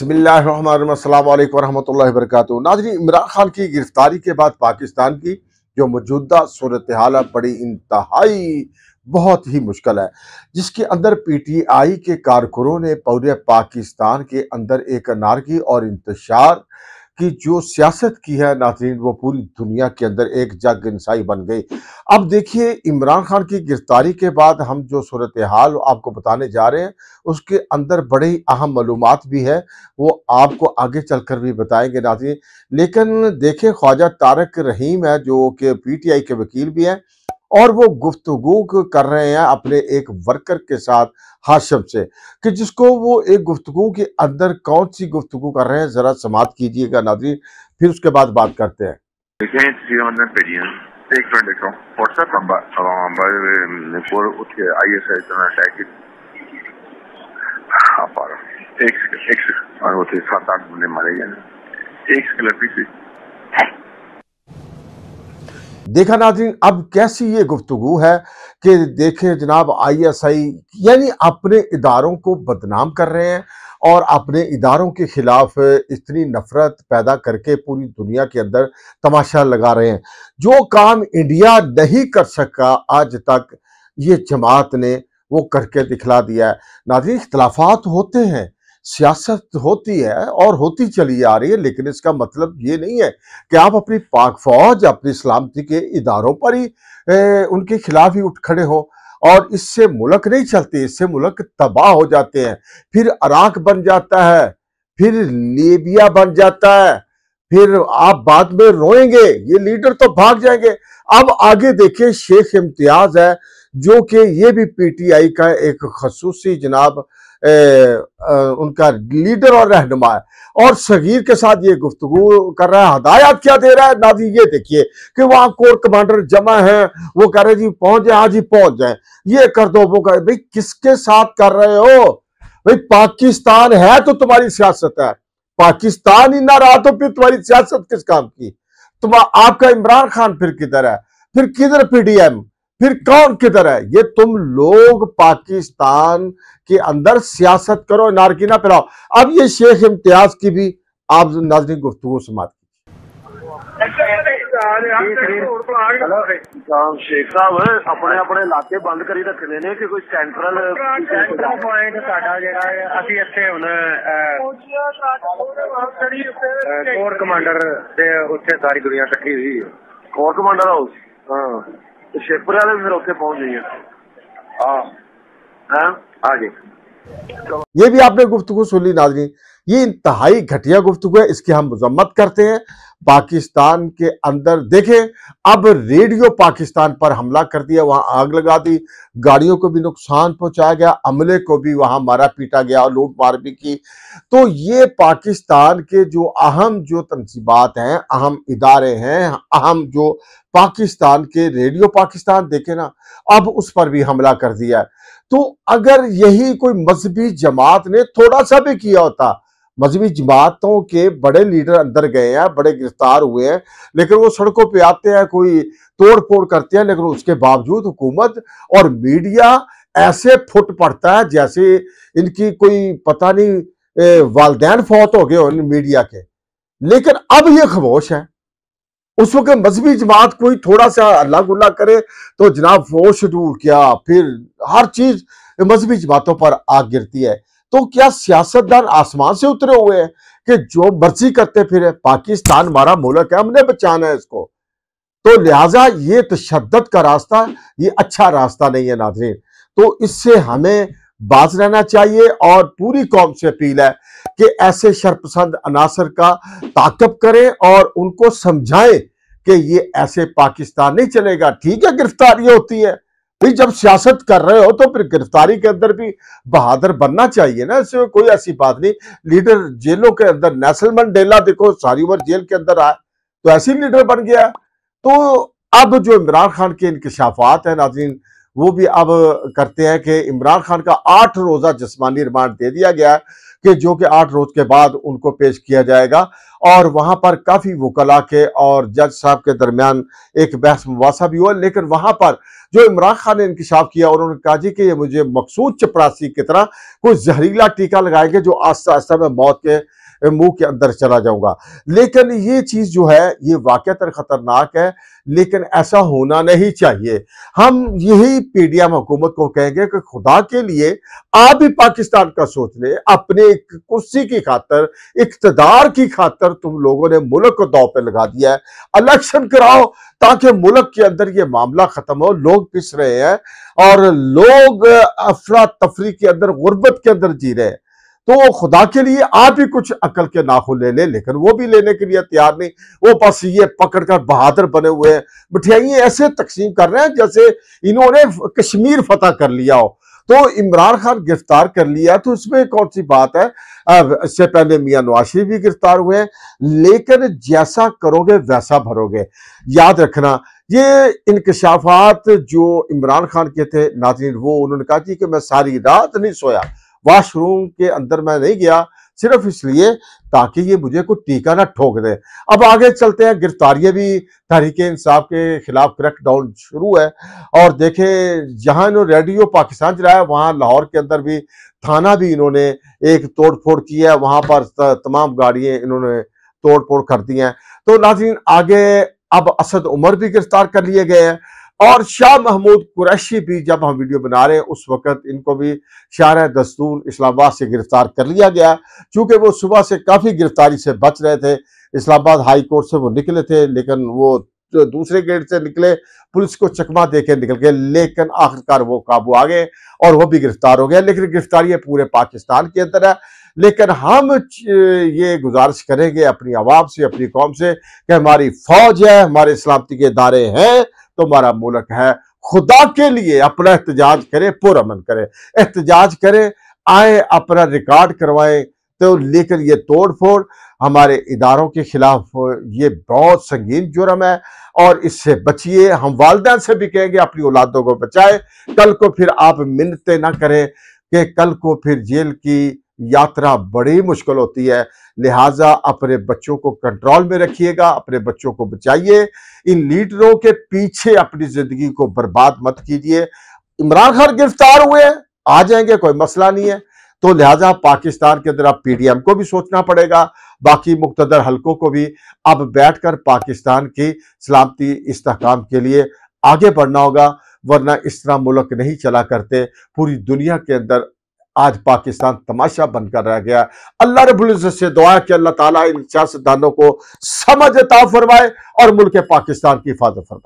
नाजरी इमरान खान की गिरफ्तारी के बाद पाकिस्तान की जो मौजूदा सूरत हाल है बड़ी इंतहाई बहुत ही मुश्किल है जिसके अंदर पी टी आई के कारकुनों ने पूरे पाकिस्तान के अंदर एक नारगी और इंतशार कि जो सियासत की है नाजरीन वो पूरी दुनिया के अंदर एक जग इंसाई बन गई अब देखिए इमरान खान की गिरफ्तारी के बाद हम जो सूरत हाल आपको बताने जा रहे हैं उसके अंदर बड़े अहम मालूम भी है वो आपको आगे चल कर भी बताएंगे नाजरीन लेकिन देखें ख्वाजा तारक रहीम है जो कि पी टी आई के वकील भी हैं और वो गुफ्तगु कर रहे हैं अपने एक वर्कर के साथ हाशम से कि जिसको वो एक गुफ्तगु के अंदर कौन सी गुफ्तगु कर रहे हैं ज़रा समाप्त कीजिएगा नाजी फिर उसके बाद बात करते हैं हाँ, एक एक और वो थे तो सात आठ बंदे मारे गए एक सेकंड देखा नाजरीन अब कैसी ये गुफ्तु है कि देखें जनाब आईएसआई यानी अपने इदारों को बदनाम कर रहे हैं और अपने इदारों के ख़िलाफ़ इतनी नफ़रत पैदा करके पूरी दुनिया के अंदर तमाशा लगा रहे हैं जो काम इंडिया नहीं कर सका आज तक ये जमात ने वो करके दिखला दिया है नाजरीन इख्तलाफात होते हैं सियासत होती है और होती चली आ रही है लेकिन इसका मतलब ये नहीं है कि आप अपनी पाक फौज अपनी सलामती के इदारों पर ही ए, उनके खिलाफ ही उठ खड़े हो और इससे मुल्क नहीं चलते इससे मुल्क तबाह हो जाते हैं फिर अराक बन जाता है फिर लेबिया बन जाता है फिर आप बाद में रोएंगे ये लीडर तो भाग जाएंगे अब आगे देखिए शेख इम्तियाज है जो कि ये भी पीटीआई का एक खसूसी जनाब ए, आ, उनका लीडर और रहनुमा है और सगीर के साथ ये गुफ्तगु कर रहा है हदायत क्या दे रहा है नाजी ये देखिए कि वहां कोर कमांडर जमा है वो कह रहे जी पहुंच जाए आज ही पहुंच जाए ये कर दो वो कर भाई किसके साथ कर रहे हो भाई पाकिस्तान है तो तुम्हारी सियासत है पाकिस्तान ही ना रहा तो फिर तुम्हारी सियासत किस काम की तुम आपका इमरान खान फिर किधर है फिर किधर पीडीएम फिर कौन किधर है ये तुम लोग पाकिस्तान के अंदर सियासत करो नारकी फैलाओ अब ये शेख इम्तियाज की भी आप नाजरी गुफ्तु समाज बंद कोर कमांडर हाउस ਤੇ ਸ਼ੇਪਰ ਵਾਲੇ ਫਿਰ ਉੱਥੇ ਪਹੁੰਚ ਜਾਈਏ जी ये भी आपने गुफ्तगु सुन ली नाजरी ये इंतहाई घटिया गुफ्तु है इसकी हम मजम्मत करते हैं पाकिस्तान के अंदर देखें अब रेडियो पाकिस्तान पर हमला कर दिया वहां आग लगा दी गाड़ियों को भी नुकसान पहुंचाया गया अमले को भी वहां मारा पीटा गया लूट मार भी की तो ये पाकिस्तान के जो अहम जो तनसीबात हैं अहम इदारे हैं अहम जो पाकिस्तान के रेडियो पाकिस्तान देखे ना अब उस पर भी हमला कर दिया तो अगर यही कोई मजहबी जमात ने थोड़ा सा भी किया होता मजहबी जमातों के बड़े लीडर अंदर गए हैं बड़े गिरफ्तार हुए हैं लेकिन वो सड़कों पे आते हैं कोई तोड़ फोड़ करते हैं लेकिन उसके बावजूद हुकूमत और मीडिया ऐसे फुट पड़ता है जैसे इनकी कोई पता नहीं वालदेन फौत हो गए हो मीडिया के लेकिन अब ये खामोश है उस वक्त मजहबी जमात कोई थोड़ा सा अल्लाह गुल्ला करे तो जनाब वो शेड्यूल क्या फिर हर चीज मजहबी जमातों पर आग गिरती है तो क्या सियासतदान आसमान से उतरे हुए हैं कि जो मर्जी करते फिरे पाकिस्तान हमारा मुल्क है हमने बचाना है इसको तो लिहाजा ये तशद का रास्ता ये अच्छा रास्ता नहीं है नाजरीन तो इससे हमें बाज रहना चाहिए और पूरी कौम से अपील है कि ऐसे शरपसंद अनासर का ताकब करें और उनको समझाएं कि ये ऐसे पाकिस्तान नहीं चलेगा ठीक है गिरफ्तारियां होती है भाई जब सियासत कर रहे हो तो फिर गिरफ्तारी के अंदर भी बहादुर बनना चाहिए ना इसमें कोई ऐसी बात नहीं लीडर जेलों के अंदर नेल्सन मंडेला देखो सारी उम्र जेल के अंदर आए तो ऐसे लीडर बन गया तो अब जो इमरान खान के इंकशाफात हैं नाजीन वो भी अब करते हैं कि इमरान खान का आठ रोज़ा जिसमानी रिमांड दे दिया गया है कि जो कि आठ रोज़ के बाद उनको पेश किया जाएगा और वहाँ पर काफ़ी वकला के और जज साहब के दरमियान एक बहस मुबासा भी हुआ लेकिन वहाँ पर जो इमरान खान ने इंकशाफ किया उन्होंने कहा जी कि ये मुझे मकसूद चपरासी की तरह कोई जहरीला टीका लगाएंगे जो आस्ता आस्ता में मौत के मुंह के अंदर चला जाऊंगा लेकिन ये चीज़ जो है ये वाक़ता ख़तरनाक है लेकिन ऐसा होना नहीं चाहिए हम यही एम हुकूमत को कहेंगे कि खुदा के लिए आप भी पाकिस्तान का सोच ले अपने एक कुर्सी की खातर इकतदार की खातर तुम लोगों ने मुल्क को दौ पर लगा दिया है इलेक्शन कराओ ताकि मुल्क के अंदर ये मामला ख़त्म हो लोग पिस रहे हैं और लोग अफरा तफरी के अंदर गुर्बत के अंदर जी रहे हैं तो खुदा के लिए आप भी कुछ अकल के नाखून ले लें लेकिन वो भी लेने के लिए तैयार नहीं वो बस ये पकड़कर बहादुर बने हुए हैं मिठाइयाँ ऐसे तकसीम कर रहे हैं जैसे इन्होंने कश्मीर फतह कर लिया हो तो इमरान खान गिरफ्तार कर लिया तो इसमें कौन सी बात है इससे पहले मियाँ नवाज शरीफ भी गिरफ्तार हुए हैं लेकिन जैसा करोगे वैसा भरोगे याद रखना ये इनकशाफात जो इमरान खान के थे नाजरीन वो उन्होंने कहा कि मैं सारी रात नहीं सोया वॉशरूम के अंदर मैं नहीं गया सिर्फ इसलिए ताकि ये मुझे कोई टीका ना ठोक दे अब आगे चलते हैं गिरफ्तारियां भी तहरीक इंसाफ के खिलाफ क्रैकडाउन शुरू है और देखे जहां इन्होंने रेडियो पाकिस्तान चलाया वहां लाहौर के अंदर भी थाना भी इन्होंने एक तोड़फोड़ की है वहां पर तमाम गाड़ियां इन्होंने तोड़फोड़ कर दी हैं तो नाजीन आगे अब असद उमर भी गिरफ्तार कर लिए गए हैं और शाह महमूद कुरैशी भी जब हम वीडियो बना रहे हैं उस वक्त इनको भी शाह दस्तूर इस्लामाबाद से गिरफ्तार कर लिया गया चूंकि वो सुबह से काफ़ी गिरफ्तारी से बच रहे थे इस्लामाबाद हाई कोर्ट से वो निकले थे लेकिन वो दूसरे गेट से निकले पुलिस को चकमा दे के निकल गए लेकिन आखिरकार वो काबू आ गए और वो भी गिरफ्तार हो गया लेकिन गिरफ्तारी पूरे पाकिस्तान के अंदर है लेकिन हम ये गुजारिश करेंगे अपनी आवाम से अपनी कौम से कि हमारी फौज है हमारे सलामती के इदारे हैं तुम्हारा मुल्क है खुदा के लिए अपना एहतजाज करे पुरमन करे एहतजाज करे आए अपना रिकॉर्ड करवाएं तो लेकर ये तोड़ फोड़ हमारे इदारों के ख़िलाफ़ ये बहुत संगीन जुर्म है और इससे बचिए हम वालदेन से भी कहेंगे अपनी औलादों को बचाए कल को फिर आप मिन्नतें ना करें कि कल को फिर जेल की यात्रा बड़ी मुश्किल होती है लिहाजा अपने बच्चों को कंट्रोल में रखिएगा अपने बच्चों को बचाइए इन लीडरों के पीछे अपनी जिंदगी को बर्बाद मत कीजिए इमरान खान गिरफ्तार हुए आ जाएंगे कोई मसला नहीं है तो लिहाजा पाकिस्तान के अंदर अब पीडीएम को भी सोचना पड़ेगा बाकी मुख्तर हलकों को भी अब बैठकर पाकिस्तान की सलामती इस्तेकाम के लिए आगे बढ़ना होगा वरना इस तरह मुल्क नहीं चला करते पूरी दुनिया के अंदर आज पाकिस्तान तमाशा बनकर रह गया अल्लाह रबुल से दुआ कि अल्लाह ताला इन सियासतदानों को समझता फरमाए और मुल्क पाकिस्तान की हिफाजत फरमाए